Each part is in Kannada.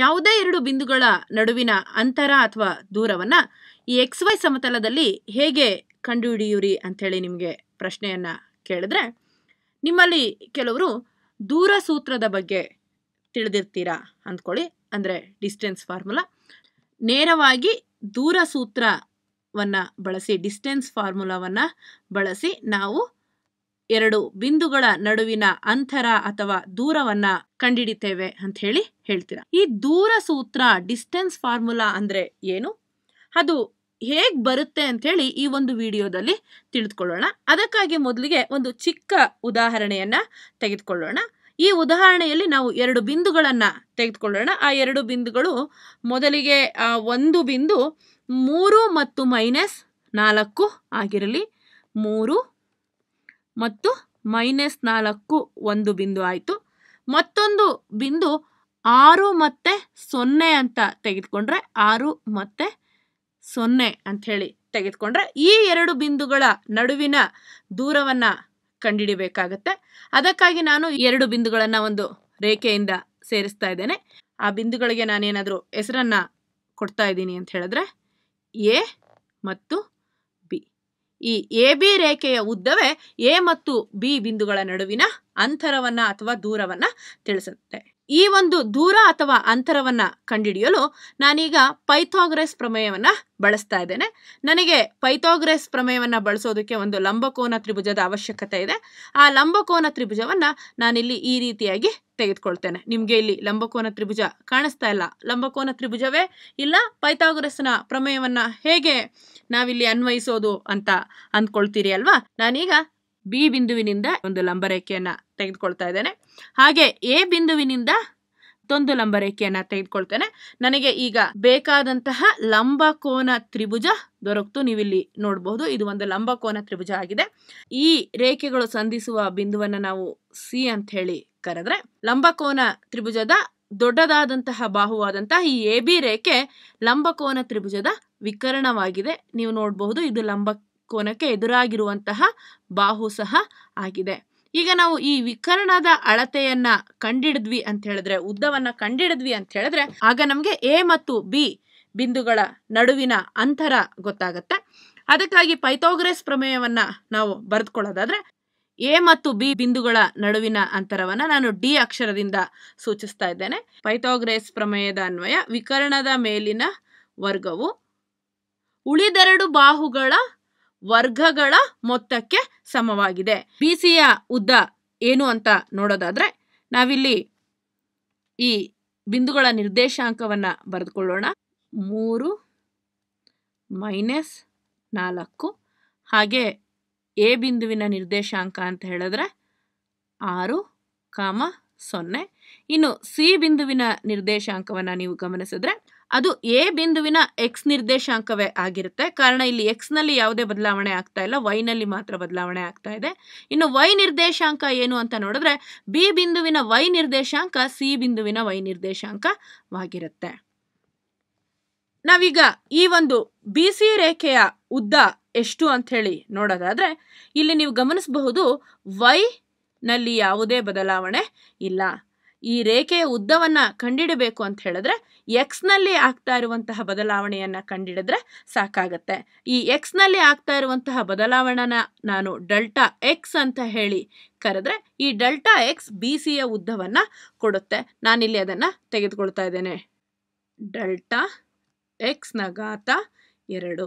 ಯಾವುದೇ ಎರಡು ಬಿಂದುಗಳ ನಡುವಿನ ಅಂತರ ಅಥವಾ ದೂರವನ್ನು ಈ ಎಕ್ಸ್ ವೈ ಸಮತಲದಲ್ಲಿ ಹೇಗೆ ಕಂಡುಹಿಡಿಯುರಿ ಅಂಥೇಳಿ ನಿಮಗೆ ಪ್ರಶ್ನೆಯನ್ನು ಕೇಳಿದ್ರೆ ನಿಮ್ಮಲ್ಲಿ ಕೆಲವರು ದೂರ ಸೂತ್ರದ ಬಗ್ಗೆ ತಿಳಿದಿರ್ತೀರಾ ಅಂದ್ಕೊಳ್ಳಿ ಅಂದರೆ ಡಿಸ್ಟೆನ್ಸ್ ಫಾರ್ಮುಲಾ ನೇರವಾಗಿ ದೂರ ಸೂತ್ರವನ್ನು ಬಳಸಿ ಡಿಸ್ಟೆನ್ಸ್ ಫಾರ್ಮುಲಾವನ್ನು ಬಳಸಿ ನಾವು ಎರಡು ಬಿಂದುಗಳ ನಡುವಿನ ಅಂತರ ಅಥವಾ ದೂರವನ್ನ ಕಂಡಿಡಿತೇವೆ ಅಂತ ಹೇಳಿ ಹೇಳ್ತೀರಾ ಈ ದೂರ ಸೂತ್ರ ಡಿಸ್ಟೆನ್ಸ್ ಫಾರ್ಮುಲಾ ಅಂದ್ರೆ ಏನು ಅದು ಹೇಗ್ ಬರುತ್ತೆ ಅಂತ ಹೇಳಿ ಈ ಒಂದು ವಿಡಿಯೋದಲ್ಲಿ ತಿಳಿದುಕೊಳ್ಳೋಣ ಅದಕ್ಕಾಗಿ ಮೊದಲಿಗೆ ಒಂದು ಚಿಕ್ಕ ಉದಾಹರಣೆಯನ್ನ ತೆಗೆದುಕೊಳ್ಳೋಣ ಈ ಉದಾಹರಣೆಯಲ್ಲಿ ನಾವು ಎರಡು ಬಿಂದುಗಳನ್ನು ತೆಗೆದುಕೊಳ್ಳೋಣ ಆ ಎರಡು ಬಿಂದುಗಳು ಮೊದಲಿಗೆ ಒಂದು ಬಿಂದು ಮೂರು ಮತ್ತು ಮೈನಸ್ ನಾಲ್ಕು ಆಗಿರಲಿ ಮೂರು ಮತ್ತು ಮೈನಸ್ ನಾಲ್ಕು ಒಂದು ಬಿಂದು ಆಯಿತು ಮತ್ತೊಂದು ಬಿಂದು ಆರು ಮತ್ತು ಸೊನ್ನೆ ಅಂತ ತೆಗೆದುಕೊಂಡ್ರೆ ಆರು ಮತ್ತು ಸೊನ್ನೆ ಅಂಥೇಳಿ ತೆಗೆದುಕೊಂಡ್ರೆ ಈ ಎರಡು ಬಿಂದುಗಳ ನಡುವಿನ ದೂರವನ್ನು ಕಂಡಿಡಿಬೇಕಾಗತ್ತೆ ಅದಕ್ಕಾಗಿ ನಾನು ಎರಡು ಬಿಂದುಗಳನ್ನು ಒಂದು ರೇಖೆಯಿಂದ ಸೇರಿಸ್ತಾ ಇದ್ದೇನೆ ಆ ಬಿಂದುಗಳಿಗೆ ನಾನೇನಾದರೂ ಹೆಸರನ್ನು ಕೊಡ್ತಾ ಇದ್ದೀನಿ ಅಂತ ಹೇಳಿದ್ರೆ ಎ ಮತ್ತು ಈ ಎ ಬಿ ರೇಖೆಯ ಉದ್ದವೇ ಎ ಮತ್ತು ಬಿ ಬಿಂದುಗಳ ನಡುವಿನ ಅಂತರವನ್ನು ಅಥವಾ ದೂರವನ್ನು ತಿಳಿಸುತ್ತೆ ಈ ಒಂದು ದೂರ ಅಥವಾ ಅಂತರವನ್ನು ಕಂಡುಹಿಡಿಯಲು ನಾನೀಗ ಪೈಥಾಗ್ರೆಸ್ ಪ್ರಮೇಯವನ್ನು ಬಳಸ್ತಾ ಇದ್ದೇನೆ ನನಗೆ ಪೈಥಾಗ್ರೆಸ್ ಪ್ರಮೇಯವನ್ನು ಬಳಸೋದಕ್ಕೆ ಒಂದು ಲಂಬಕೋನ ತ್ರಿಭುಜದ ಅವಶ್ಯಕತೆ ಇದೆ ಆ ಲಂಬಕೋನ ತ್ರಿಭುಜವನ್ನು ನಾನಿಲ್ಲಿ ಈ ರೀತಿಯಾಗಿ ತೆಗೆದುಕೊಳ್ತೇನೆ ನಿಮಗೆ ಇಲ್ಲಿ ಲಂಬಕೋನ ತ್ರಿಭುಜ ಕಾಣಿಸ್ತಾ ಇಲ್ಲ ಲಂಬಕೋನ ತ್ರಿಭುಜವೇ ಇಲ್ಲ ಪೈಥೋಗ್ರೆಸ್ನ ಪ್ರಮೇಯವನ್ನು ಹೇಗೆ ನಾವಿಲ್ಲಿ ಅನ್ವಯಿಸೋದು ಅಂತ ಅಂದ್ಕೊಳ್ತೀರಿ ಅಲ್ವಾ ನಾನೀಗ ಬಿ ಬಿಂದುವಿನಿಂದ ಒಂದು ಲಂಬರೇಖೆಯನ್ನು ತೆಗೆದುಕೊಳ್ತಾ ಇದ್ದೇನೆ ಹಾಗೆ ಎ ಬಿಂದುವಿನಿಂದ ತೊಂದು ಲಂಬ ರೇಖೆಯನ್ನು ತೆಗೆದುಕೊಳ್ತೇನೆ ನನಗೆ ಈಗ ಬೇಕಾದಂತಹ ಲಂಬಕೋನ ತ್ರಿಭುಜ ದೊರಕ್ತು ನೀವಿಲ್ಲಿ ನೋಡಬಹುದು ಇದು ಒಂದು ಲಂಬಕೋನ ತ್ರಿಭುಜ ಆಗಿದೆ ಈ ರೇಖೆಗಳು ಸಂಧಿಸುವ ಬಿಂದುವನ್ನು ನಾವು ಸಿ ಅಂತ ಹೇಳಿ ಕರೆದ್ರೆ ಲಂಬಕೋನ ತ್ರಿಭುಜದ ದೊಡ್ಡದಾದಂತಹ ಬಾಹುವಾದಂತಹ ಈ ಎ ಬಿ ರೇಖೆ ಲಂಬಕೋನ ತ್ರಿಭುಜದ ವಿಕರಣವಾಗಿದೆ ನೀವು ನೋಡಬಹುದು ಇದು ಲಂಬಕೋನಕ್ಕೆ ಎದುರಾಗಿರುವಂತಹ ಬಾಹು ಸಹ ಆಗಿದೆ ಈಗ ನಾವು ಈ ವಿಕರ್ಣದ ಅಳತೆಯನ್ನ ಕಂಡಿಡಿದ್ವಿ ಅಂತ ಹೇಳಿದ್ರೆ ಉದ್ದವನ್ನ ಕಂಡಿಡಿದ್ವಿ ಅಂತ ಹೇಳಿದ್ರೆ ಆಗ ನಮಗೆ ಎ ಮತ್ತು ಬಿ ಬಿಂದುಗಳ ನಡುವಿನ ಅಂತರ ಗೊತ್ತಾಗತ್ತೆ ಅದಕ್ಕಾಗಿ ಪೈಥೋಗ್ರೆಸ್ ಪ್ರಮೇಯವನ್ನ ನಾವು ಬರೆದುಕೊಳ್ಳೋದಾದ್ರೆ ಎ ಮತ್ತು ಬಿ ಬಿಂದುಗಳ ನಡುವಿನ ಅಂತರವನ್ನ ನಾನು ಡಿ ಅಕ್ಷರದಿಂದ ಸೂಚಿಸ್ತಾ ಇದ್ದೇನೆ ಪೈಥೋಗ್ರೆಸ್ ಪ್ರಮೇಯದ ಅನ್ವಯ ವಿಕರ್ಣದ ಮೇಲಿನ ವರ್ಗವು ಉಳಿದೆರಡು ಬಾಹುಗಳ ವರ್ಗಗಳ ಮೊತ್ತಕ್ಕೆ ಸಮವಾಗಿದೆ ಬಿ ಸಿಯ ಉದ್ದ ಏನು ಅಂತ ನೋಡೋದಾದ್ರೆ ನಾವಿಲ್ಲಿ ಈ ಬಿಂದುಗಳ ನಿರ್ದೇಶಾಂಕವನ್ನ ಬರೆದುಕೊಳ್ಳೋಣ ಮೂರು ಮೈನಸ್ ನಾಲ್ಕು ಹಾಗೆ ಎ ಬಿಂದುವಿನ ನಿರ್ದೇಶಾಂಕ ಅಂತ ಹೇಳಿದ್ರೆ ಆರು ಕಾಮ ಸೊನ್ನೆ ಇನ್ನು ಸಿ ಬಿಂದುವಿನ ನಿರ್ದೇಶಾಂಕವನ್ನು ನೀವು ಗಮನಿಸಿದ್ರೆ ಅದು ಎ ಬಿಂದುವಿನ ಎಕ್ಸ್ ನಿರ್ದೇಶಾಂಕವೇ ಆಗಿರುತ್ತೆ ಕಾರಣ ಇಲ್ಲಿ ಎಕ್ಸ್ ನಲ್ಲಿ ಯಾವುದೇ ಬದಲಾವಣೆ ಆಗ್ತಾ ಇಲ್ಲ ವೈನಲ್ಲಿ ಮಾತ್ರ ಬದಲಾವಣೆ ಆಗ್ತಾ ಇದೆ ಇನ್ನು ವೈ ನಿರ್ದೇಶಾಂಕ ಏನು ಅಂತ ನೋಡಿದ್ರೆ ಬಿ ಬಿಂದುವಿನ ವೈ ನಿರ್ದೇಶಾಂಕ ಸಿ ಬಿಂದುವಿನ ವೈ ನಿರ್ದೇಶಾಂಕವಾಗಿರುತ್ತೆ ನಾವೀಗ ಈ ಒಂದು ಬಿ ಸಿ ರೇಖೆಯ ಉದ್ದ ಎಷ್ಟು ಅಂತ ಹೇಳಿ ನೋಡೋದಾದ್ರೆ ಇಲ್ಲಿ ನೀವು ಗಮನಿಸಬಹುದು ವೈ ನಲ್ಲಿ ಯಾವುದೇ ಬದಲಾವಣೆ ಇಲ್ಲ ಈ ರೇಖೆಯ ಉದ್ದವನ್ನ ಕಂಡಿಡಬೇಕು ಅಂತ ಹೇಳಿದ್ರೆ ಎಕ್ಸ್ ನಲ್ಲಿ ಆಗ್ತಾ ಇರುವಂತಹ ಬದಲಾವಣೆಯನ್ನ ಕಂಡಿಡಿದ್ರೆ ಸಾಕಾಗತ್ತೆ ಈ ಎಕ್ಸ್ ನಲ್ಲಿ ಆಗ್ತಾ ಇರುವಂತಹ ಬದಲಾವಣೆನ ನಾನು ಡೆಲ್ಟಾ ಎಕ್ಸ್ ಅಂತ ಹೇಳಿ ಕರೆದ್ರೆ ಈ ಡೆಲ್ಟಾ ಎಕ್ಸ್ ಬಿ ಸಿಯ ಉದ್ದವನ್ನ ಕೊಡುತ್ತೆ ನಾನಿಲ್ಲಿ ಅದನ್ನ ತೆಗೆದುಕೊಳ್ತಾ ಇದ್ದೇನೆ ಡೆಲ್ಟಾ ಎಕ್ಸ್ ನ ಘಾತ ಎರಡು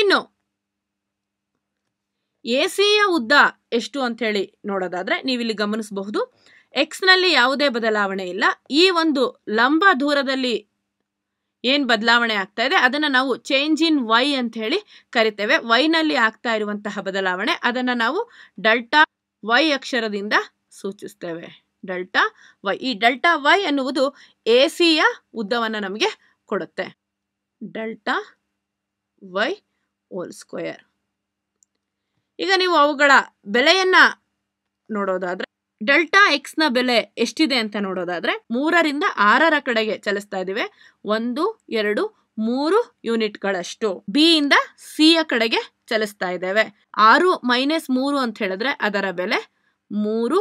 ಇನ್ನು ಎ ಸಿಯ ಉದ್ದ ಎಷ್ಟು ಅಂತ ಹೇಳಿ ನೋಡೋದಾದರೆ ನೀವಿಲ್ಲಿ ಗಮನಿಸಬಹುದು ಎಕ್ಸ್ನಲ್ಲಿ ಯಾವುದೇ ಬದಲಾವಣೆ ಇಲ್ಲ ಈ ಒಂದು ಲಂಬ ದೂರದಲ್ಲಿ ಏನು ಬದಲಾವಣೆ ಆಗ್ತಾ ಇದೆ ಅದನ್ನು ನಾವು ಚೇಂಜ್ ಇನ್ ವೈ ಅಂತ ಹೇಳಿ ಕರಿತೇವೆ ವೈನಲ್ಲಿ ಆಗ್ತಾ ಇರುವಂತಹ ಬದಲಾವಣೆ ಅದನ್ನು ನಾವು ಡೆಲ್ಟಾ ವೈ ಅಕ್ಷರದಿಂದ ಸೂಚಿಸ್ತೇವೆ ಡೆಲ್ಟಾ ವೈ ಈ ಡೆಲ್ಟಾ ವೈ ಅನ್ನುವುದು ಎ ಸಿಯ ಉದ್ದವನ್ನು ನಮಗೆ ಕೊಡುತ್ತೆ ಡೆಲ್ಟಾ ವೈ ಓಲ್ ಸ್ಕ್ವಯರ್ ಈಗ ನೀವು ಅವುಗಳ ಬೆಲೆಯನ್ನು ನೋಡೋದಾದರೆ ಡೆಲ್ಟಾ ಎಕ್ಸ್ ನ ಬೆಲೆ ಎಷ್ಟಿದೆ ಅಂತ ನೋಡೋದಾದ್ರೆ ಮೂರರಿಂದ ಆರರ ಕಡೆಗೆ ಚಲಿಸ್ತಾ ಇದ್ದೀವಿ ಒಂದು ಎರಡು ಮೂರು ಯೂನಿಟ್ಗಳಷ್ಟು ಬಿ ಇಂದ ಸಿ ಯ ಕಡೆಗೆ ಚಲಿಸ್ತಾ ಇದ್ದೇವೆ ಆರು ಮೈನಸ್ ಮೂರು ಅಂತ ಹೇಳಿದ್ರೆ ಅದರ ಬೆಲೆ ಮೂರು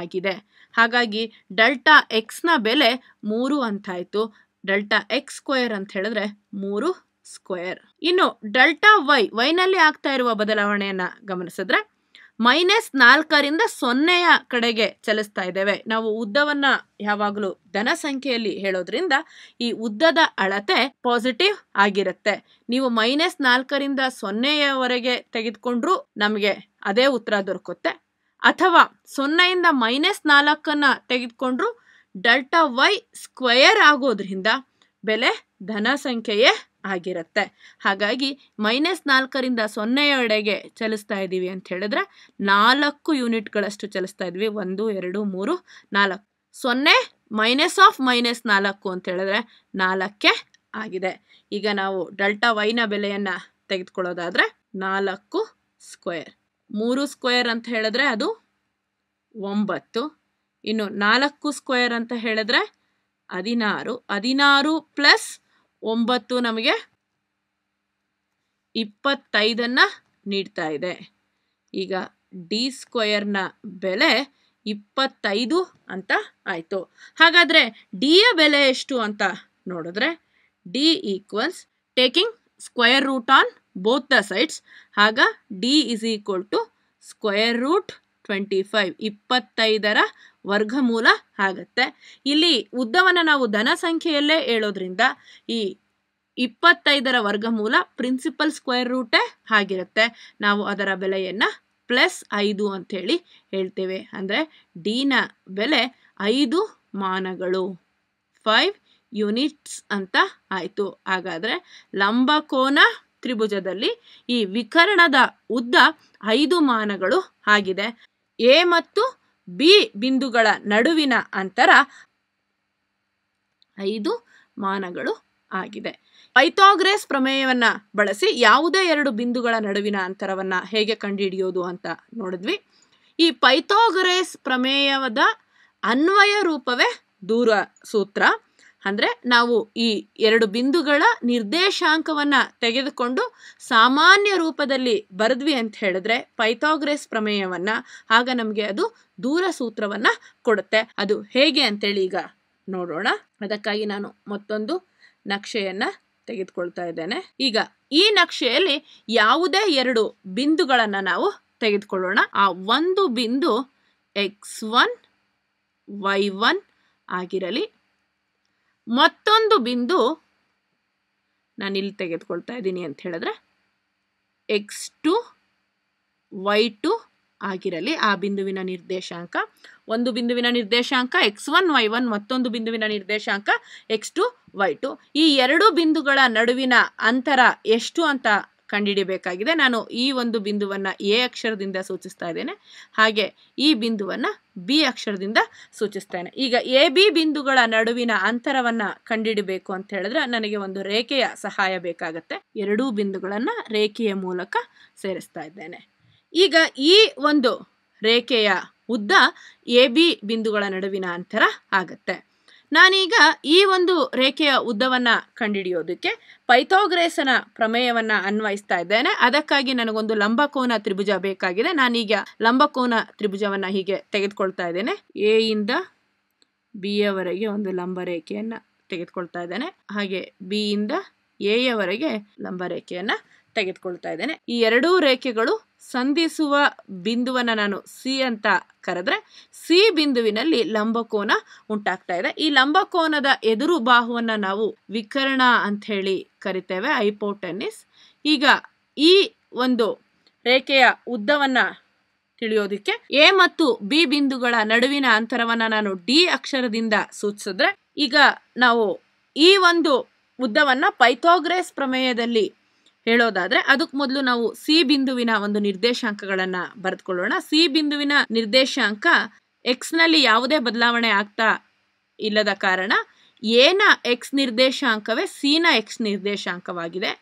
ಆಗಿದೆ ಹಾಗಾಗಿ ಡೆಲ್ಟಾ ಎಕ್ಸ್ ನ ಬೆಲೆ ಮೂರು ಅಂತಾಯಿತು ಡೆಲ್ಟಾ ಎಕ್ಸ್ ಸ್ಕ್ವೇರ್ ಅಂತ ಹೇಳಿದ್ರೆ ಮೂರು ಸ್ಕ್ವೇರ್ ಇನ್ನು ಡೆಲ್ಟಾ ವೈ ವೈನಲ್ಲಿ ಆಗ್ತಾ ಇರುವ ಬದಲಾವಣೆಯನ್ನ ಗಮನಿಸಿದ್ರೆ ಮೈನಸ್ ನಾಲ್ಕರಿಂದ ಸೊನ್ನೆಯ ಕಡೆಗೆ ಚಲಿಸ್ತಾ ಇದ್ದೇವೆ ನಾವು ಉದ್ದವನ್ನು ಯಾವಾಗಲೂ ಧನ ಸಂಖ್ಯೆಯಲ್ಲಿ ಹೇಳೋದ್ರಿಂದ ಈ ಉದ್ದದ ಅಳತೆ ಪಾಸಿಟಿವ್ ಆಗಿರುತ್ತೆ ನೀವು ಮೈನಸ್ ನಾಲ್ಕರಿಂದ ಸೊನ್ನೆಯವರೆಗೆ ತೆಗೆದುಕೊಂಡ್ರೂ ನಮಗೆ ಅದೇ ಉತ್ತರ ದೊರಕುತ್ತೆ ಅಥವಾ ಸೊನ್ನೆಯಿಂದ ಮೈನಸ್ ನಾಲ್ಕನ್ನು ತೆಗೆದುಕೊಂಡ್ರು ಡೆಲ್ಟಾ ವೈ ಸ್ಕ್ವಯರ್ ಆಗೋದ್ರಿಂದ ಬೆಲೆ ಧನ ಸಂಖ್ಯೆಯೇ ಆಗಿರುತ್ತೆ ಹಾಗಾಗಿ ಮೈನಸ್ ನಾಲ್ಕರಿಂದ ಎರಡೆಗೆ ಚಲಿಸ್ತಾ ಇದ್ದೀವಿ ಅಂತ ಹೇಳಿದ್ರೆ ನಾಲ್ಕು ಯೂನಿಟ್ಗಳಷ್ಟು ಚಲಿಸ್ತಾ ಇದ್ವಿ ಒಂದು ಎರಡು ಮೂರು ನಾಲ್ಕು ಸೊನ್ನೆ ಮೈನಸ್ ಆಫ್ ಮೈನಸ್ ನಾಲ್ಕು ಅಂತ ಹೇಳಿದ್ರೆ ನಾಲ್ಕೇ ಆಗಿದೆ ಈಗ ನಾವು ಡೆಲ್ಟಾ ವೈನ ಬೆಲೆಯನ್ನು ತೆಗೆದುಕೊಳ್ಳೋದಾದರೆ ನಾಲ್ಕು ಸ್ಕ್ವೇರ್ ಮೂರು ಸ್ಕ್ವೇರ್ ಅಂತ ಹೇಳಿದ್ರೆ ಅದು ಒಂಬತ್ತು ಇನ್ನು ನಾಲ್ಕು ಸ್ಕ್ವೇರ್ ಅಂತ ಹೇಳಿದ್ರೆ ಹದಿನಾರು ಹದಿನಾರು ಪ್ಲಸ್ ಒಂಬತ್ತು ನಮಗೆ ಇಪ್ಪತ್ತೈದನ್ನು ನೀಡ್ತಾ ಇದೆ ಈಗ ಡಿ ಸ್ಕ್ವಯರ್ನ ಬೆಲೆ ಇಪ್ಪತ್ತೈದು ಅಂತ ಆಯಿತು ಹಾಗಾದರೆ ಡಿಯ ಬೆಲೆ ಎಷ್ಟು ಅಂತ ನೋಡಿದ್ರೆ d equals taking square root on both the sides ಆಗ d is equal to square root twenty five ಇಪ್ಪತ್ತೈದರ ವರ್ಗಮೂಲ ಆಗತ್ತೆ ಇಲ್ಲಿ ಉದ್ದವನ್ನು ನಾವು ಧನ ಸಂಖ್ಯೆಯಲ್ಲೇ ಹೇಳೋದ್ರಿಂದ ಈ ಇಪ್ಪತ್ತೈದರ ವರ್ಗಮೂಲ ಪ್ರಿನ್ಸಿಪಲ್ ಸ್ಕ್ವೇರ್ ರೂಟೇ ಆಗಿರುತ್ತೆ ನಾವು ಅದರ ಬೆಲೆಯನ್ನು ಪ್ಲಸ್ ಐದು ಹೇಳಿ ಹೇಳ್ತೇವೆ ಅಂದರೆ ಡಿನ ಬೆಲೆ ಐದು ಮಾನಗಳು ಫೈವ್ ಯೂನಿಟ್ಸ್ ಅಂತ ಆಯಿತು ಹಾಗಾದರೆ ಲಂಬಕೋನ ತ್ರಿಭುಜದಲ್ಲಿ ಈ ವಿಕರಣದ ಉದ್ದ ಐದು ಮಾನಗಳು ಆಗಿದೆ ಎ ಮತ್ತು ಬಿ ಬಿಂದುಗಳ ನಡುವಿನ ಅಂತರ ಐದು ಮಾನಗಳು ಆಗಿದೆ ಪೈಥಾಗ್ರೆಸ್ ಪ್ರಮೇಯವನ್ನ ಬಳಸಿ ಯಾವುದೇ ಎರಡು ಬಿಂದುಗಳ ನಡುವಿನ ಅಂತರವನ್ನು ಹೇಗೆ ಕಂಡುಹಿಡಿಯೋದು ಅಂತ ನೋಡಿದ್ವಿ ಈ ಪೈಥೋಗ್ರೇಸ್ ಪ್ರಮೇಯದ ಅನ್ವಯ ರೂಪವೇ ದೂರ ಸೂತ್ರ ಅಂದರೆ ನಾವು ಈ ಎರಡು ಬಿಂದುಗಳ ನಿರ್ದೇಶಾಂಕವನ್ನು ತೆಗೆದುಕೊಂಡು ಸಾಮಾನ್ಯ ರೂಪದಲ್ಲಿ ಬರೆದ್ವಿ ಅಂತ ಹೇಳಿದ್ರೆ ಪೈಥಾಗ್ರೆಸ್ ಪ್ರಮೇಯವನ್ನು ಆಗ ನಮಗೆ ಅದು ದೂರ ಸೂತ್ರವನ್ನು ಕೊಡುತ್ತೆ ಅದು ಹೇಗೆ ಅಂತೇಳಿ ಈಗ ನೋಡೋಣ ಅದಕ್ಕಾಗಿ ನಾನು ಮತ್ತೊಂದು ನಕ್ಷೆಯನ್ನು ತೆಗೆದುಕೊಳ್ತಾ ಇದ್ದೇನೆ ಈಗ ಈ ನಕ್ಷೆಯಲ್ಲಿ ಯಾವುದೇ ಎರಡು ಬಿಂದುಗಳನ್ನು ನಾವು ತೆಗೆದುಕೊಳ್ಳೋಣ ಆ ಒಂದು ಬಿಂದು ಎಕ್ಸ್ ಒನ್ ವೈ ಒನ್ ಆಗಿರಲಿ ಮತ್ತೊಂದು ಬಿಂದು ನಾನು ಇಲ್ಲಿ ತೆಗೆದುಕೊಳ್ತಾ ಇದ್ದೀನಿ ಅಂತ ಹೇಳಿದ್ರೆ ಎಕ್ಸ್ ಟು ವೈ ಟು ಆಗಿರಲಿ ಆ ಬಿಂದುವಿನ ನಿರ್ದೇಶಾಂಕ ಒಂದು ಬಿಂದುವಿನ ನಿರ್ದೇಶಾಂಕ ಎಕ್ಸ್ ಒನ್ ವೈ ಒನ್ ಮತ್ತೊಂದು ಬಿಂದುವಿನ ನಿರ್ದೇಶಾಂಕ ಎಕ್ಸ್ ಟು ವೈ ಟು ಈ ಎರಡು ಬಿಂದುಗಳ ನಡುವಿನ ಅಂತರ ಎಷ್ಟು ಅಂತ ಕಂಡುಹಿಡಿಯಬೇಕಾಗಿದೆ ನಾನು ಈ ಒಂದು ಬಿಂದುವನ್ನು ಎ ಅಕ್ಷರದಿಂದ ಸೂಚಿಸ್ತಾ ಇದ್ದೇನೆ ಹಾಗೆ ಈ ಬಿಂದುವನ್ನು ಬಿ ಅಕ್ಷರದಿಂದ ಸೂಚಿಸ್ತೇನೆ ಈಗ ಎ ಬಿ ಬಿಂದುಗಳ ನಡುವಿನ ಅಂತರವನ್ನು ಕಂಡುಹಿಡಬೇಕು ಅಂತ ಹೇಳಿದ್ರೆ ನನಗೆ ಒಂದು ರೇಖೆಯ ಸಹಾಯ ಬೇಕಾಗುತ್ತೆ ಎರಡೂ ಬಿಂದುಗಳನ್ನು ರೇಖೆಯ ಮೂಲಕ ಸೇರಿಸ್ತಾ ಇದ್ದೇನೆ ಈಗ ಈ ಒಂದು ರೇಖೆಯ ಉದ್ದ ಎ ಬಿ ಬಿಂದುಗಳ ನಡುವಿನ ಅಂತರ ಆಗತ್ತೆ ನಾನೀಗ ಈ ಒಂದು ರೇಖೆಯ ಉದ್ದವನ್ನು ಕಂಡುಹಿಡಿಯೋದಕ್ಕೆ ಪೈಥೋಗ್ರೇಸನ ಪ್ರಮೇಯವನ್ನು ಅನ್ವಯಿಸ್ತಾ ಇದ್ದೇನೆ ಅದಕ್ಕಾಗಿ ನನಗೊಂದು ಲಂಬಕೋನ ತ್ರಿಭುಜ ಬೇಕಾಗಿದೆ ನಾನೀಗ ಲಂಬಕೋನ ತ್ರಿಭುಜವನ್ನು ಹೀಗೆ ತೆಗೆದುಕೊಳ್ತಾ ಇದ್ದೇನೆ ಎ ಇಂದ ಬಿ ಯವರೆಗೆ ಒಂದು ಲಂಬ ರೇಖೆಯನ್ನು ತೆಗೆದುಕೊಳ್ತಾ ಇದ್ದೇನೆ ಹಾಗೆ ಬಿ ಇಂದ ಎಯವರೆಗೆ ಲಂಬ ರೇಖೆಯನ್ನು ತೆಗೆದುಕೊಳ್ತಾ ಇದ್ದೇನೆ ಈ ಎರಡೂ ರೇಖೆಗಳು ಸಂಧಿಸುವ ಬಿಂದುವನ್ನ ನಾನು ಸಿ ಅಂತ ಕರೆದ್ರೆ ಸಿ ಬಿಂದುವಿನಲ್ಲಿ ಲಂಬಕೋನ ಉಂಟಾಗ್ತಾ ಇದೆ ಈ ಲಂಬಕೋನದ ಎದುರು ಬಾಹುವನ್ನ ನಾವು ವಿಕರಣ ಅಂತ ಹೇಳಿ ಕರಿತೇವೆ ಐಪೋಟೆನ್ನಿಸ್ ಈಗ ಈ ಒಂದು ರೇಖೆಯ ಉದ್ದವನ್ನ ತಿಳಿಯೋದಿಕ್ಕೆ ಎ ಮತ್ತು ಬಿ ಬಿಂದುಗಳ ನಡುವಿನ ಅಂತರವನ್ನ ನಾನು ಡಿ ಅಕ್ಷರದಿಂದ ಸೂಚಿಸಿದ್ರೆ ಈಗ ನಾವು ಈ ಒಂದು ಉದ್ದವನ್ನ ಪೈಥೋಗ್ರೇಸ್ ಪ್ರಮೇಯದಲ್ಲಿ ಹೇಳೋದಾದ್ರೆ ಅದಕ್ಕೆ ಮೊದಲು ನಾವು ಸಿ ಬಿಂದುವಿನ ಒಂದು ನಿರ್ದೇಶಾಂಕಗಳನ್ನ ಬರೆದುಕೊಳ್ಳೋಣ ಸಿ ಬಿಂದುವಿನ ನಿರ್ದೇಶಾಂಕ ಎಕ್ಸ್ ನಲ್ಲಿ ಯಾವುದೇ ಬದಲಾವಣೆ ಆಗ್ತಾ ಇಲ್ಲದ ಕಾರಣ ಎನ ಎಕ್ಸ್ ನಿರ್ದೇಶಾಂಕವೇ ನ ಎಕ್ಸ್ ನಿರ್ದೇಶಾಂಕವಾಗಿದೆ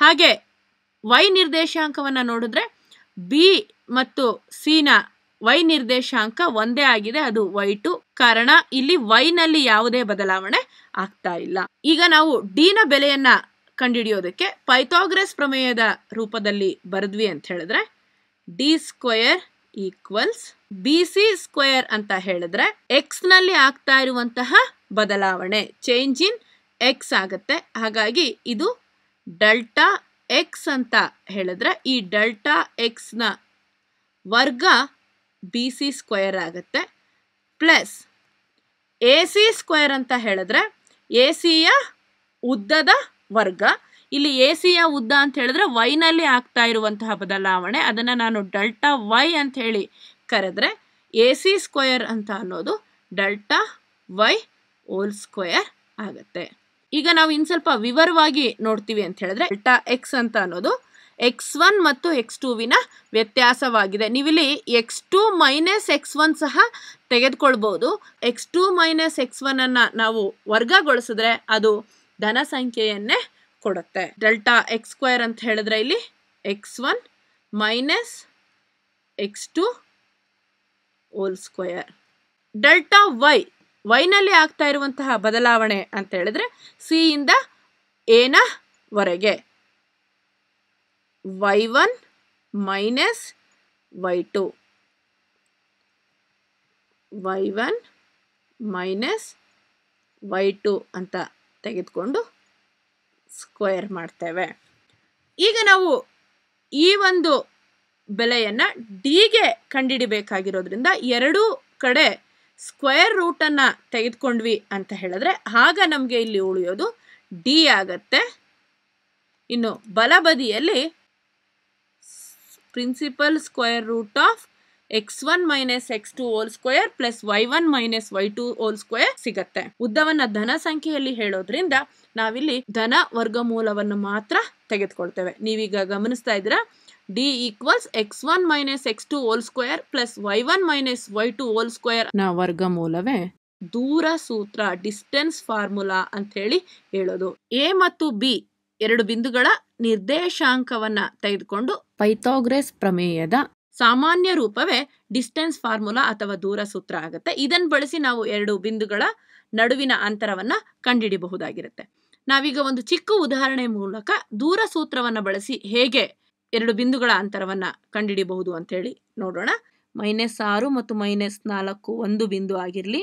ಹಾಗೆ ವೈ ನಿರ್ದೇಶಾಂಕವನ್ನು ನೋಡಿದ್ರೆ ಬಿ ಮತ್ತು ನ ವೈ ನಿರ್ದೇಶಾಂಕ ಒಂದೇ ಆಗಿದೆ ಅದು ವೈ ಟು ಕಾರಣ ಇಲ್ಲಿ ವೈನಲ್ಲಿ ಯಾವುದೇ ಬದಲಾವಣೆ ಆಗ್ತಾ ಇಲ್ಲ ಈಗ ನಾವು ಡಿ ನ ಬೆಲೆಯನ್ನ ಕಂಡುಹಿಡಿಯೋದಕ್ಕೆ ಪೈಥಾಗ್ರೆಸ್ ಪ್ರಮೇಯದ ರೂಪದಲ್ಲಿ ಬರೆದ್ವಿ ಅಂತ ಹೇಳಿದ್ರೆ d square equals B C square ಅಂತ ಹೇಳಿದ್ರೆ ಎಕ್ಸ್ ನಲ್ಲಿ ಆಗ್ತಾ ಇರುವಂತಹ ಬದಲಾವಣೆ ಚೇಂಜ್ ಇನ್ ಎಕ್ಸ್ ಆಗತ್ತೆ ಹಾಗಾಗಿ ಇದು ಡೆಲ್ಟಾ ಎಕ್ಸ್ ಅಂತ ಹೇಳಿದ್ರೆ ಈ ಡೆಲ್ಟಾ ಎಕ್ಸ್ ನ ವರ್ಗ ಬಿ ಸಿ ಸ್ಕ್ವಯರ್ ಆಗತ್ತೆ ಪ್ಲಸ್ ಎ ಸಿ ಸ್ಕ್ವಯರ್ ಅಂತ ಹೇಳಿದ್ರೆ ಎ ಸಿಯ ಉದ್ದದ ವರ್ಗ ಇಲ್ಲಿ ಎ ಸಿಯ ಉದ್ದ ಅಂತ ಹೇಳಿದ್ರೆ ವೈನಲ್ಲಿ ಆಗ್ತಾ ಇರುವಂತಹ ಬದಲಾವಣೆ ಅದನ್ನ ನಾನು ಡೆಲ್ಟಾ ವೈ ಅಂತ ಹೇಳಿ ಕರೆದ್ರೆ ಎ ಸಿ ಸ್ಕ್ವಯರ್ ಅಂತ ಅನ್ನೋದು ಡೆಲ್ಟಾ ವೈ ಓಲ್ ಸ್ಕ್ವಯರ್ ಆಗುತ್ತೆ ಈಗ ನಾವು ಇನ್ ಸ್ವಲ್ಪ ವಿವರವಾಗಿ ನೋಡ್ತೀವಿ ಅಂತ ಹೇಳಿದ್ರೆ ಡೆಲ್ಟಾ ಎಕ್ಸ್ ಅಂತ ಅನ್ನೋದು ಎಕ್ಸ್ ಒನ್ ಮತ್ತು ಎಕ್ಸ್ ವಿನ ವ್ಯತ್ಯಾಸವಾಗಿದೆ ನೀವಿಲ್ಲಿ x two minus x one ಸಹ ತೆಗೆದುಕೊಳ್ಬಹುದು ಎಕ್ಸ್ ಟೂ ಮೈನಸ್ ಎಕ್ಸ್ ಅನ್ನ ನಾವು ವರ್ಗಗೊಳಿಸಿದ್ರೆ ಅದು ಧನ ಸಂಖ್ಯೆಯನ್ನೇ ಕೊಡುತ್ತೆ ಡೆಲ್ಟಾ ಎಕ್ಸ್ ಸ್ಕ್ವೇರ್ ಅಂತ ಹೇಳಿದ್ರೆ ಇಲ್ಲಿ x one minus x two whole square delta y ವೈನಲ್ಲಿ ಆಗ್ತಾ ಇರುವಂತಹ ಬದಲಾವಣೆ ಅಂತ ಹೇಳಿದ್ರೆ ಇಂದ ಏನ ವರೆಗೆ y one minus y two y one minus y two ಅಂತ ತೆಗೆದುಕೊಂಡು ಸ್ಕ್ವೇರ್ ಮಾಡ್ತೇವೆ ಈಗ ನಾವು ಈ ಒಂದು ಬೆಲೆಯನ್ನು ಡಿಗೆ ಕಂಡುಹಿಡಬೇಕಾಗಿರೋದ್ರಿಂದ ಎರಡೂ ಕಡೆ ಸ್ಕ್ವೇರ್ ರೂಟನ್ನು ತೆಗೆದುಕೊಂಡ್ವಿ ಅಂತ ಹೇಳಿದ್ರೆ ಆಗ ನಮಗೆ ಇಲ್ಲಿ ಉಳಿಯೋದು ಡಿ ಆಗತ್ತೆ ಇನ್ನು ಬಲಬದಿಯಲ್ಲಿ principal square root of x one minus x two whole square plus y one minus y two whole square ಸಿಗತ್ತೆ ಉದ್ದವನ್ನ ಧನ ಸಂಖ್ಯೆಯಲ್ಲಿ ಹೇಳೋದ್ರಿಂದ ನಾವಿಲ್ಲಿ ಧನ ವರ್ಗಮೂಲವನ್ನು ಮಾತ್ರ ತೆಗೆದುಕೊಳ್ತೇವೆ ನೀವೀಗ ಗಮನಿಸ್ತಾ ಇದ್ದೀರಾ d equals x one minus x two whole square plus y one minus y two whole square ನ ವರ್ಗಮೂಲವೇ ದೂರ ಸೂತ್ರ ಡಿಸ್ಟೆನ್ಸ್ ಫಾರ್ಮುಲಾ ಅಂತ ಹೇಳಿ ಹೇಳೋದು ಎ ಮತ್ತು ಬಿ ಎರಡು ಬಿಂದುಗಳ ನಿರ್ದೇಶಾಂಕವನ್ನ ತೆಗೆದುಕೊಂಡು ಪೈಥೋಗ್ರೆಸ್ ಪ್ರಮೇಯದ ಸಾಮಾನ್ಯ ರೂಪವೇ ಡಿಸ್ಟೆನ್ಸ್ ಫಾರ್ಮುಲಾ ಅಥವಾ ದೂರ ಸೂತ್ರ ಆಗುತ್ತೆ ಇದನ್ನು ಬಳಸಿ ನಾವು ಎರಡು ಬಿಂದುಗಳ ನಡುವಿನ ಅಂತರವನ್ನು ಕಂಡುಹಿಡಿಯಬಹುದಾಗಿರುತ್ತೆ ನಾವೀಗ ಒಂದು ಚಿಕ್ಕ ಉದಾಹರಣೆ ಮೂಲಕ ದೂರ ಸೂತ್ರವನ್ನು ಬಳಸಿ ಹೇಗೆ ಎರಡು ಬಿಂದುಗಳ ಅಂತರವನ್ನು ಕಂಡುಹಿಡಿಬಹುದು ಅಂಥೇಳಿ ನೋಡೋಣ ಮೈನಸ್ ಆರು ಮತ್ತು ಮೈನಸ್ ನಾಲ್ಕು ಒಂದು ಬಿಂದು ಆಗಿರಲಿ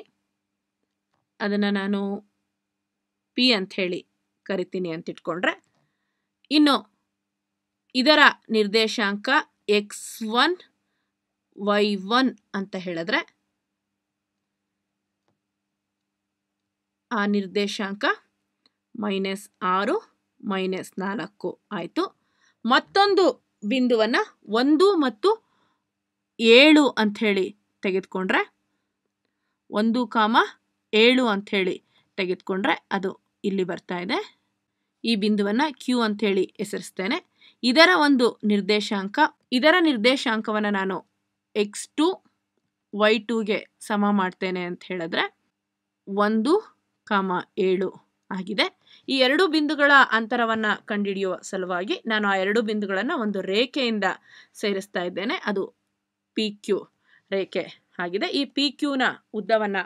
ಅದನ್ನು ನಾನು ಪಿ ಅಂಥೇಳಿ ಕರಿತೀನಿ ಅಂತ ಇಟ್ಕೊಂಡ್ರೆ ಇನ್ನು ಇದರ ನಿರ್ದೇಶಾಂಕ ಎಕ್ಸ್ ಒನ್ ವೈ ಒನ್ ಅಂತ ಹೇಳಿದ್ರೆ ಆ ನಿರ್ದೇಶಾಂಕ ಮೈನಸ್ ಆರು ಮೈನಸ್ ನಾಲ್ಕು ಆಯಿತು ಮತ್ತೊಂದು ಬಿಂದುವನ್ನು ಒಂದು ಮತ್ತು ಏಳು ಅಂಥೇಳಿ ತೆಗೆದುಕೊಂಡ್ರೆ ಒಂದು ಕಾಮ ಏಳು ಅಂಥೇಳಿ ತೆಗೆದುಕೊಂಡ್ರೆ ಅದು ಇಲ್ಲಿ ಬರ್ತಾ ಇದೆ ಈ ಬಿಂದುವನ್ನು ಕ್ಯೂ ಅಂಥೇಳಿ ಹೆಸರಿಸ್ತೇನೆ ಇದರ ಒಂದು ನಿರ್ದೇಶಾಂಕ ಇದರ ನಿರ್ದೇಶಾಂಕವನ್ನು ನಾನು ಎಕ್ಸ್ ಟು ವೈ ಟೂಗೆ ಸಮ ಮಾಡ್ತೇನೆ ಅಂತ ಹೇಳಿದ್ರೆ ಒಂದು ಕಾಮ ಏಳು ಆಗಿದೆ ಈ ಎರಡು ಬಿಂದುಗಳ ಅಂತರವನ್ನು ಕಂಡುಹಿಡಿಯುವ ಸಲುವಾಗಿ ನಾನು ಆ ಎರಡು ಬಿಂದುಗಳನ್ನು ಒಂದು ರೇಖೆಯಿಂದ ಸೇರಿಸ್ತಾ ಇದ್ದೇನೆ ಅದು ಪಿ ಕ್ಯೂ ರೇಖೆ ಆಗಿದೆ ಈ ಪಿ ಕ್ಯೂನ ಉದ್ದವನ್ನು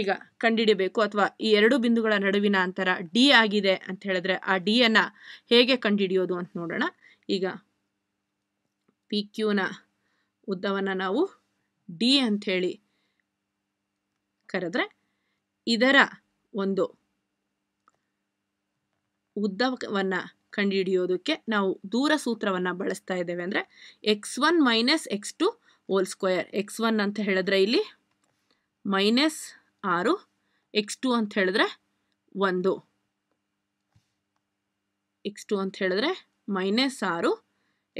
ಈಗ ಕಂಡಿಡಿಬೇಕು ಅಥವಾ ಈ ಎರಡು ಬಿಂದುಗಳ ನಡುವಿನ ಅಂತರ ಡಿ ಆಗಿದೆ ಅಂತ ಹೇಳಿದ್ರೆ ಆ ಡಿಯನ್ನು ಹೇಗೆ ಕಂಡುಹಿಡಿಯೋದು ಅಂತ ನೋಡೋಣ ಈಗ ಪಿ ಕ್ಯೂನ ಉದ್ದವನ್ನು ನಾವು ಡಿ ಅಂಥೇಳಿ ಕರೆದ್ರೆ ಇದರ ಒಂದು ಉದ್ದವನ್ನು ಕಂಡುಹಿಡಿಯೋದಕ್ಕೆ ನಾವು ದೂರ ಸೂತ್ರವನ್ನು ಬಳಸ್ತಾ ಇದ್ದೇವೆ ಅಂದರೆ x one minus x two whole square x one ಅಂತ ಹೇಳಿದ್ರೆ ಇಲ್ಲಿ ಮೈನಸ್ ಆರು ಎಕ್ಸ್ ಟು ಅಂತ ಹೇಳಿದ್ರೆ ಒಂದು ಎಕ್ಸ್ ಟು ಅಂತ ಹೇಳಿದ್ರೆ ಮೈನಸ್ ಆರು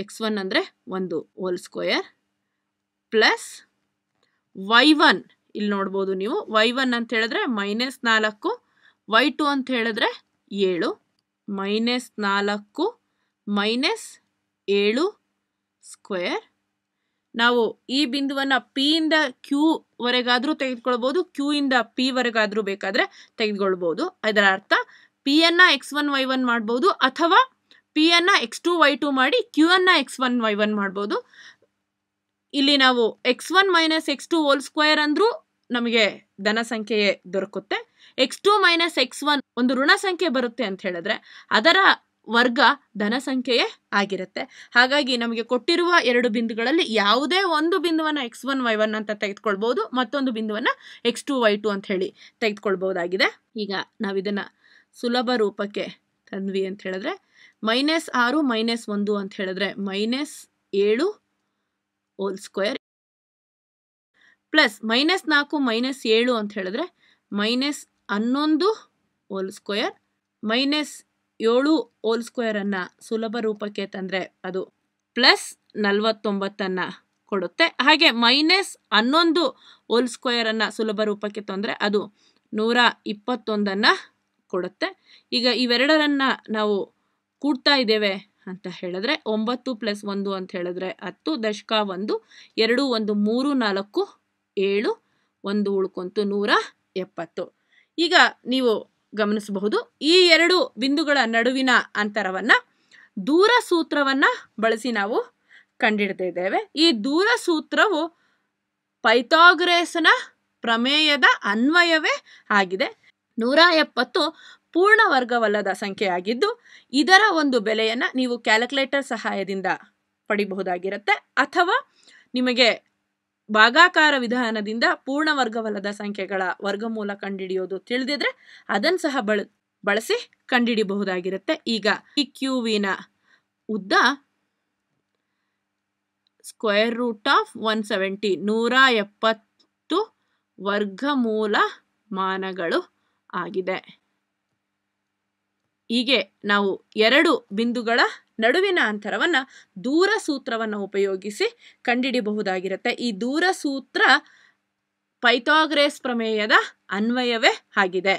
ಎಕ್ಸ್ ಒನ್ ಅಂದರೆ ಒಂದು whole square plus y one ಇಲ್ಲಿ ನೋಡ್ಬೋದು ನೀವು ವೈ ಒನ್ ಅಂತ ಹೇಳಿದ್ರೆ ಮೈನಸ್ ನಾಲ್ಕು ವೈ ಟು ಅಂತ ಹೇಳಿದ್ರೆ ಏಳು ಮೈನಸ್ ನಾಲ್ಕು ಮೈನಸ್ ಏಳು ಸ್ಕ್ವೇರ್ ನಾವು ಈ ಬಿಂದುವನ್ನು ಪಿಯಿಂದ ಕ್ಯೂವರೆಗಾದರೂ ತೆಗೆದುಕೊಳ್ಬೋದು ಕ್ಯೂ ಇಂದ ಪಿವರೆಗಾದರೂ ಬೇಕಾದರೆ ತೆಗೆದುಕೊಳ್ಬೋದು ಇದರ ಅರ್ಥ ಪಿಯನ್ನು ಎಕ್ಸ್ ಒನ್ ವೈ ಒನ್ ಮಾಡ್ಬೋದು ಅಥವಾ ಪಿಯನ್ನು ಎಕ್ಸ್ ಟು ವೈ ಟು ಮಾಡಿ ಕ್ಯೂ ಅನ್ನು ಎಕ್ಸ್ ಒನ್ ವೈ ಒನ್ ಮಾಡ್ಬೋದು ಇಲ್ಲಿ ನಾವು x one minus x two whole square ಅಂದರೂ ನಮಗೆ ಧನ ಸಂಖ್ಯೆಯೇ ದೊರಕುತ್ತೆ x two minus x one ಒಂದು ಋಣ ಸಂಖ್ಯೆ ಬರುತ್ತೆ ಅಂತ ಹೇಳಿದ್ರೆ ಅದರ ವರ್ಗ ಧನ ಸಂಖ್ಯೆಯೇ ಆಗಿರುತ್ತೆ ಹಾಗಾಗಿ ನಮಗೆ ಕೊಟ್ಟಿರುವ ಎರಡು ಬಿಂದುಗಳಲ್ಲಿ ಯಾವುದೇ ಒಂದು ಬಿಂದುವನ್ನು ಎಕ್ಸ್ ಒನ್ ವೈ ಒನ್ ಅಂತ ತೆಗೆದುಕೊಳ್ಬೋದು ಮತ್ತೊಂದು ಬಿಂದುವನ್ನು ಎಕ್ಸ್ ಟು ವೈ ಟು ಅಂತ ಹೇಳಿ ತೆಗೆದುಕೊಳ್ಬೋದಾಗಿದೆ ಈಗ ನಾವಿದನ್ನು ಸುಲಭ ರೂಪಕ್ಕೆ ತಂದ್ವಿ ಅಂತ ಹೇಳಿದ್ರೆ ಮೈನಸ್ ಆರು ಮೈನಸ್ ಒಂದು ಅಂತ ಹೇಳಿದ್ರೆ ಮೈನಸ್ ಏಳು ಹೋಲ್ ಸ್ಕ್ವೇರ್ ಪ್ಲಸ್ ಮೈನಸ್ ನಾಲ್ಕು ಮೈನಸ್ ಏಳು ಅಂತ ಹೇಳಿದ್ರೆ ಮೈನಸ್ ಹನ್ನೊಂದು ಹೋಲ್ ಸ್ಕ್ವೇರ್ ಮೈನಸ್ ಏಳು ಹೋಲ್ ಸ್ಕ್ವೇರನ್ನು ಸುಲಭ ರೂಪಕ್ಕೆ ತಂದರೆ ಅದು ಪ್ಲಸ್ ನಲವತ್ತೊಂಬತ್ತನ್ನು ಕೊಡುತ್ತೆ ಹಾಗೆ ಮೈನಸ್ ಹನ್ನೊಂದು ಹೋಲ್ ಸ್ಕ್ವೇರನ್ನು ಸುಲಭ ರೂಪಕ್ಕೆ ತಂದರೆ ಅದು ನೂರ ಇಪ್ಪತ್ತೊಂದನ್ನು ಕೊಡುತ್ತೆ ಈಗ ಇವೆರಡರನ್ನು ನಾವು ಕೂಡ್ತಾ ಇದ್ದೇವೆ ಅಂತ ಹೇಳಿದ್ರೆ ಒಂಬತ್ತು ಪ್ಲಸ್ ಒಂದು ಅಂತ ಹೇಳಿದ್ರೆ ಹತ್ತು ದಶಕ ಒಂದು ಎರಡು ಒಂದು ಮೂರು ನಾಲ್ಕು ಏಳು ಒಂದು ಉಳ್ಕೊಂತು ನೂರ ಎಪ್ಪತ್ತು ಈಗ ನೀವು ಗಮನಿಸಬಹುದು ಈ ಎರಡು ಬಿಂದುಗಳ ನಡುವಿನ ಅಂತರವನ್ನು ದೂರ ಸೂತ್ರವನ್ನು ಬಳಸಿ ನಾವು ಕಂಡಿಡ್ತಿದ್ದೇವೆ ಈ ದೂರ ಸೂತ್ರವು ಪೈಥಾಗ್ರೇಸ್ನ ಪ್ರಮೇಯದ ಅನ್ವಯವೇ ಆಗಿದೆ ನೂರ ಎಪ್ಪತ್ತು ಪೂರ್ಣ ವರ್ಗವಲ್ಲದ ಸಂಖ್ಯೆಯಾಗಿದ್ದು ಇದರ ಒಂದು ಬೆಲೆಯನ್ನು ನೀವು ಕ್ಯಾಲ್ಕುಲೇಟರ್ ಸಹಾಯದಿಂದ ಪಡಿಬಹುದಾಗಿರುತ್ತೆ ಅಥವಾ ನಿಮಗೆ ಭಾಗಾಕಾರ ವಿಧಾನದಿಂದ ಪೂರ್ಣ ವರ್ಗವಲ್ಲದ ಸಂಖ್ಯೆಗಳ ವರ್ಗಮೂಲ ಕಂಡುಹಿಡಿಯೋದು ತಿಳಿದಿದ್ರೆ ಅದನ್ನು ಸಹ ಬಳ ಬಳಸಿ ಕಂಡುಹಿಡಿಬಹುದಾಗಿರುತ್ತೆ ಈಗ ಈ ಕ್ಯೂವಿನ ಉದ್ದ square root of one seventy ನೂರ ಎಪ್ಪತ್ತು ವರ್ಗಮೂಲ ಮಾನಗಳು ಆಗಿದೆ ಹೀಗೆ ನಾವು ಎರಡು ಬಿಂದುಗಳ ನಡುವಿನ ಅಂತರವನ್ನು ದೂರ ಸೂತ್ರವನ್ನು ಉಪಯೋಗಿಸಿ ಕಂಡುಹಿಡಿಯಬಹುದಾಗಿರುತ್ತೆ ಈ ದೂರ ಸೂತ್ರ ಪೈಥಾಗ್ರೇಸ್ ಪ್ರಮೇಯದ ಅನ್ವಯವೇ ಆಗಿದೆ